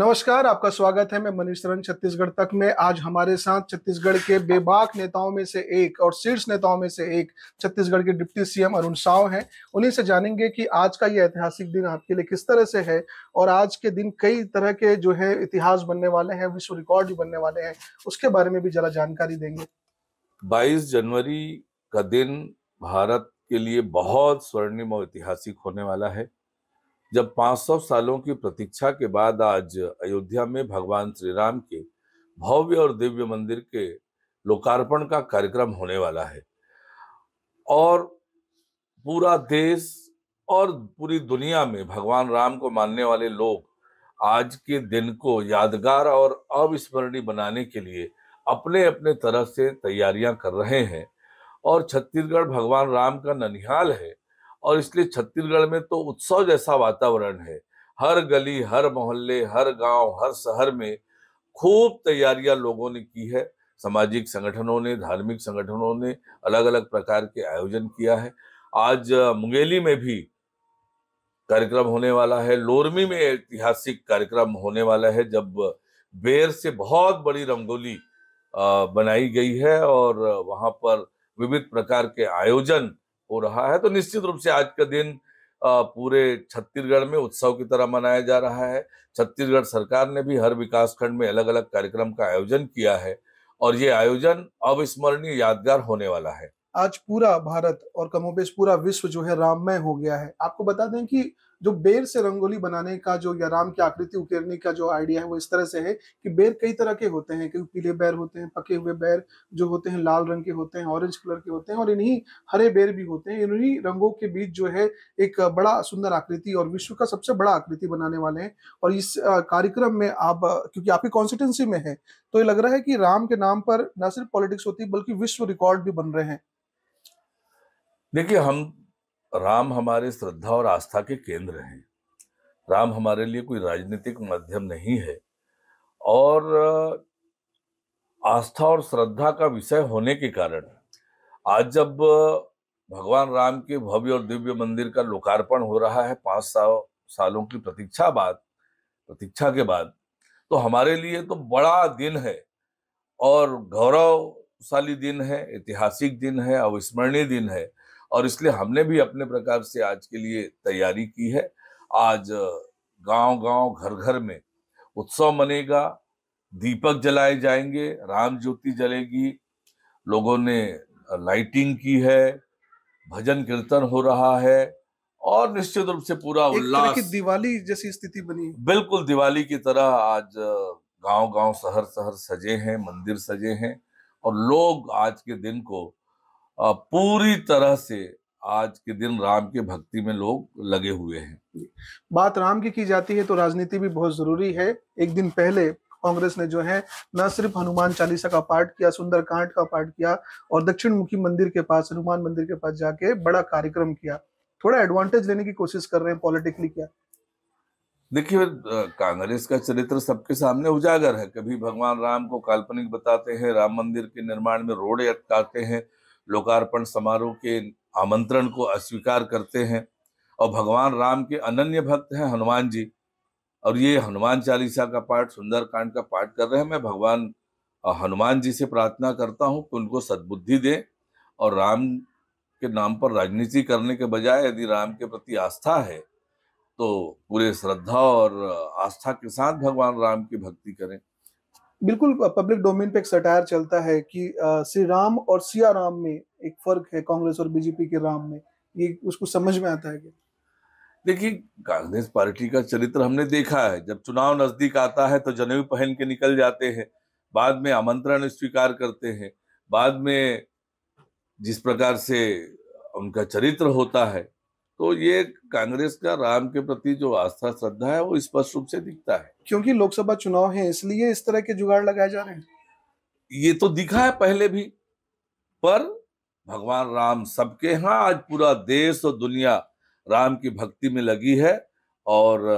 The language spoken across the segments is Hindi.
नमस्कार आपका स्वागत है मैं मनीष रन छत्तीसगढ़ तक में आज हमारे साथ छत्तीसगढ़ के बेबाक नेताओं में से एक और शीर्ष नेताओं में से एक छत्तीसगढ़ के डिप्टी सीएम अरुण साव हैं उन्हीं से जानेंगे कि आज का ये ऐतिहासिक दिन आपके लिए किस तरह से है और आज के दिन कई तरह के जो है इतिहास बनने वाले हैं विश्व रिकॉर्ड भी बनने वाले हैं उसके बारे में भी जरा जानकारी देंगे बाईस जनवरी का दिन भारत के लिए बहुत स्वर्णिम और ऐतिहासिक होने वाला है जब 500 सालों की प्रतीक्षा के बाद आज अयोध्या में भगवान श्री राम के भव्य और दिव्य मंदिर के लोकार्पण का कार्यक्रम होने वाला है और पूरा देश और पूरी दुनिया में भगवान राम को मानने वाले लोग आज के दिन को यादगार और अविस्मरणीय बनाने के लिए अपने अपने तरफ से तैयारियां कर रहे हैं और छत्तीसगढ़ भगवान राम का ननिहाल है और इसलिए छत्तीसगढ़ में तो उत्सव जैसा वातावरण है हर गली हर मोहल्ले हर गांव हर शहर में खूब तैयारियां लोगों ने की है सामाजिक संगठनों ने धार्मिक संगठनों ने अलग अलग प्रकार के आयोजन किया है आज मुंगेली में भी कार्यक्रम होने वाला है लोरमी में ऐतिहासिक कार्यक्रम होने वाला है जब बेर से बहुत बड़ी रंगोली बनाई गई है और वहाँ पर विविध प्रकार के आयोजन हो रहा है तो निश्चित रूप से आज का दिन पूरे छत्तीसगढ़ में उत्सव की तरह मनाया जा रहा है छत्तीसगढ़ सरकार ने भी हर विकास खंड में अलग अलग कार्यक्रम का आयोजन किया है और ये आयोजन अविस्मरणीय यादगार होने वाला है आज पूरा भारत और कमोबेश पूरा विश्व जो है राममय हो गया है आपको बता दें कि जो बेर से रंगोली बनाने का जो या राम की आकृति उकेरने का जो आइडिया है वो इस तरह से है कि बेर कई तरह के होते हैं क्योंकि पीले बेर होते हैं पके हुए बेर जो होते हैं लाल रंग के होते हैं ऑरेंज कलर के होते हैं और इन्हीं हरे बेर भी होते हैं इन्हीं रंगों के बीच जो है एक बड़ा सुंदर आकृति और विश्व का सबसे बड़ा आकृति बनाने वाले हैं और इस कार्यक्रम में आप क्योंकि आपकी कॉन्स्टिट्यूंसी में है तो ये लग रहा है कि राम के नाम पर न सिर्फ पॉलिटिक्स होती बल्कि विश्व रिकॉर्ड भी बन रहे हैं देखिए हम राम हमारे श्रद्धा और आस्था के केंद्र हैं राम हमारे लिए कोई राजनीतिक माध्यम नहीं है और आस्था और श्रद्धा का विषय होने के कारण आज जब भगवान राम के भव्य और दिव्य मंदिर का लोकार्पण हो रहा है पाँच सौ सालों की प्रतीक्षा बाद प्रतीक्षा के बाद तो हमारे लिए तो बड़ा दिन है और गौरवशाली दिन है ऐतिहासिक दिन है अविस्मरणीय दिन है और इसलिए हमने भी अपने प्रकार से आज के लिए तैयारी की है आज गांव गांव घर घर में उत्सव मनेगा दीपक जलाए जाएंगे राम ज्योति जलेगी लोगों ने लाइटिंग की है भजन कीर्तन हो रहा है और निश्चित रूप से पूरा उल्लास दिवाली जैसी स्थिति बनी बिल्कुल दिवाली की तरह आज गांव गांव शहर शहर सजे हैं मंदिर सजे हैं और लोग आज के दिन को पूरी तरह से आज के दिन राम के भक्ति में लोग लगे हुए हैं बात राम की की जाती है तो राजनीति भी बहुत जरूरी है एक दिन पहले कांग्रेस ने जो है न सिर्फ हनुमान चालीसा का पाठ किया सुंदरकांड का पाठ किया और दक्षिण मुखी मंदिर के पास हनुमान मंदिर के पास जाके बड़ा कार्यक्रम किया थोड़ा एडवांटेज लेने की कोशिश कर रहे हैं पॉलिटिकली क्या देखिए कांग्रेस का चरित्र सबके सामने उजागर है कभी भगवान राम को काल्पनिक बताते हैं राम मंदिर के निर्माण में रोड अटकाते हैं लोकार्पण समारोह के आमंत्रण को अस्वीकार करते हैं और भगवान राम के अनन्य भक्त हैं हनुमान जी और ये हनुमान चालीसा का पाठ सुंदरकांड का पाठ कर रहे हैं मैं भगवान हनुमान जी से प्रार्थना करता हूँ कि उनको सद्बुद्धि दें और राम के नाम पर राजनीति करने के बजाय यदि राम के प्रति आस्था है तो पूरे श्रद्धा और आस्था के साथ भगवान राम की भक्ति करें बिल्कुल पब्लिक डोमेन पे एक सटायर चलता है कि श्री राम और सिया राम में एक फर्क है कांग्रेस और बीजेपी के राम में ये उसको समझ में आता है क्या देखिए कांग्रेस पार्टी का चरित्र हमने देखा है जब चुनाव नजदीक आता है तो जनेऊ पहन के निकल जाते हैं बाद में आमंत्रण स्वीकार करते हैं बाद में जिस प्रकार से उनका चरित्र होता है तो ये कांग्रेस का राम के प्रति जो आस्था श्रद्धा है वो स्पष्ट रूप से दिखता है क्योंकि लोकसभा चुनाव है इसलिए इस तरह के जुगाड़ लगाए जा रहे हैं ये तो दिखा है पहले भी पर भगवान राम सबके यहाँ आज पूरा देश और दुनिया राम की भक्ति में लगी है और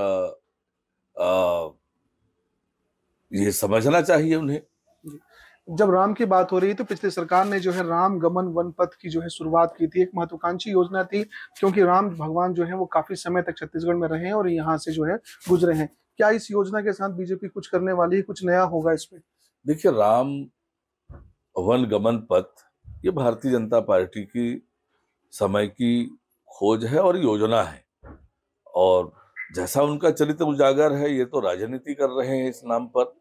आ, आ, ये समझना चाहिए उन्हें जब राम की बात हो रही है तो पिछली सरकार ने जो है राम गमन वन पथ की जो है शुरुआत की थी एक महत्वाकांक्षी योजना थी क्योंकि राम भगवान जो है वो काफी समय तक छत्तीसगढ़ में रहे और यहाँ से जो है गुजरे हैं क्या इस योजना के साथ बीजेपी कुछ करने वाली है कुछ नया होगा इसमें देखिए राम वन गमन पथ ये भारतीय जनता पार्टी की समय की खोज है और योजना है और जैसा उनका चरित्र उजागर है ये तो राजनीति कर रहे हैं इस नाम पर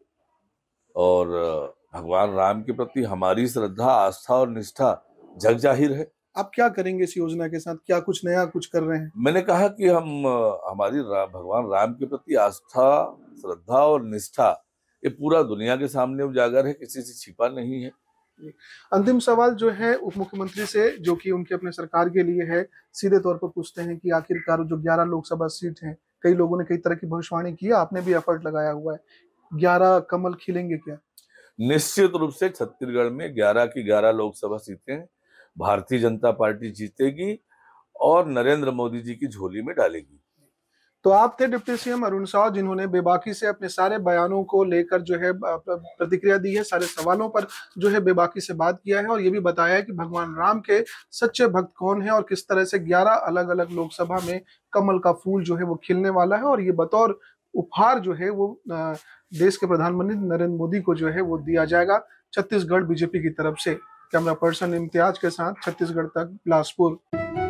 और भगवान राम के प्रति हमारी श्रद्धा आस्था और निष्ठा जग जाहिर है आप क्या करेंगे इस योजना के साथ क्या कुछ नया कुछ कर रहे हैं मैंने कहा कि हम हमारी रा, भगवान राम के प्रति आस्था श्रद्धा और निष्ठा ये पूरा दुनिया के सामने उजागर है किसी से छिपा नहीं है अंतिम सवाल जो है उप मुख्यमंत्री से जो कि उनके अपने सरकार के लिए है सीधे तौर पर पूछते हैं कि आखिरकार जो ग्यारह लोकसभा सीट है कई लोगों ने कई तरह की भविष्यवाणी की आपने भी एफर्ट लगाया हुआ है ग्यारह कमल खिलेंगे क्या निश्चित रूप से छत्तीसगढ़ में 11 की 11 लोकसभा सीटें भारतीय जनता पार्टी जीतेगी और नरेंद्र मोदी जी की झोली में डालेगी तो आप थे डिप्टी सीएम अरुण साव जिन्होंने बेबाकी से अपने सारे बयानों को लेकर जो है प्रतिक्रिया दी है सारे सवालों पर जो है बेबाकी से बात किया है और ये भी बताया है कि भगवान राम के सच्चे भक्त कौन है और किस तरह से 11 अलग अलग लोकसभा में कमल का फूल जो है वो खिलने वाला है और ये बतौर उपहार जो है वो देश के प्रधानमंत्री नरेंद्र मोदी को जो है वो दिया जाएगा छत्तीसगढ़ बीजेपी की तरफ से कैमरा पर्सन इम्तियाज के साथ छत्तीसगढ़ तक बिलासपुर